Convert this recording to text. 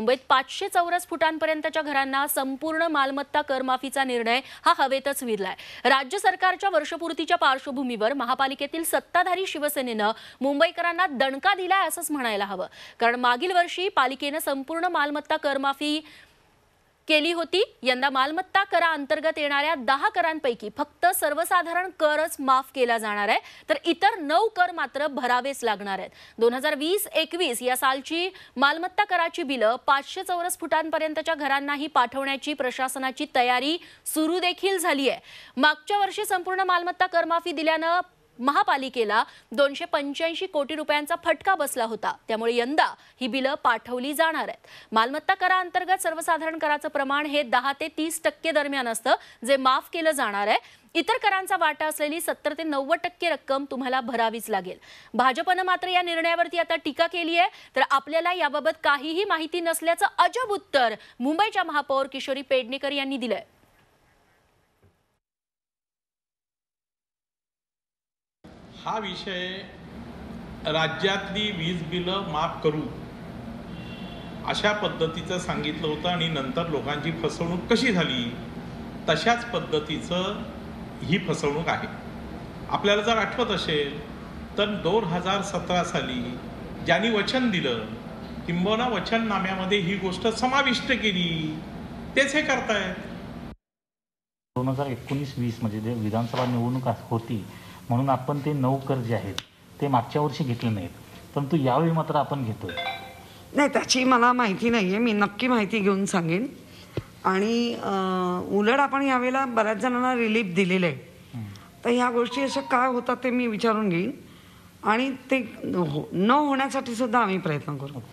मुंबईत पाचशे चौरस फुटांपर्यंतच्या घरांना संपूर्ण मालमत्ता करमाफीचा निर्णय हा हवेतच विरलाय राज्य सरकारच्या वर्षपूर्तीच्या पार्श्वभूमीवर महापालिकेतील सत्ताधारी शिवसेनेनं मुंबईकरांना दणका दिलाय असंच म्हणायला हवं कारण मागील वर्षी पालिकेनं संपूर्ण मालमत्ता करमाफी केली होती यंदा मालमत्ता करा अंतर्गत येणाऱ्या दहा करांपैकी फक्त सर्वसाधारण करच माफ केला जाणार आहे तर इतर नऊ कर मात्र भरावेच लागणार आहेत दोन हजार वीस एकवीस या सालची मालमत्ता कराची बिलं पाचशे चौरस फुटांपर्यंतच्या घरांनाही पाठवण्याची प्रशासनाची तयारी सुरू देखील झाली आहे मागच्या वर्षी संपूर्ण मालमत्ता करमाफी दिल्यानं महापालिकेला दोनशे पंच्याऐंशी कोटी रुपयांचा फटका बसला होता त्यामुळे यंदा ही बिलं पाठवली जाणार आहेत मालमत्ता अंतर्गत सर्वसाधारण कराचं प्रमाण हे दहा ते तीस टक्के दरम्यान असतं जे माफ केलं जाणार आहे इतर करांचा वाटा असलेली सत्तर ते नव्वद टक्के रक्कम तुम्हाला भरावीच लागेल भाजपनं मात्र या निर्णयावरती आता टीका केली आहे तर आपल्याला याबाबत काहीही माहिती नसल्याचं अजब उत्तर मुंबईच्या महापौर किशोरी पेडणेकर यांनी दिलंय हा विषय राज्यातली वीज बिलं माफ करू अशा पद्धतीचं सांगितलं होतं आणि नंतर लोकांची फसवणूक कशी झाली तशाच पद्धतीचं ही फसवणूक आहे आपल्याला जर आठवत असेल तर दोन हजार सतरा साली ज्यांनी वचन दिलं वचन वचननाम्यामध्ये ही गोष्ट समाविष्ट केली तेच हे करतायत दोन हजार एकोणीस वीस म्हणजे जे विधानसभा निवडणूक होती म्हणून आपण ते नऊ कर जे आहेत ते मागच्या वर्षी घेतले नाहीत परंतु यावेळी मात्र आपण घेतोय नाही त्याची मला माहिती नाही आहे मी नक्की माहिती घेऊन सांगेन आणि उलट आपण यावेळेला बऱ्याच जणांना रिलीफ दिलेलं आहे तर ह्या गोष्टी अशा काय होतात ते मी विचारून घेईन आणि ते हो, न होण्यासाठी सुद्धा आम्ही प्रयत्न करू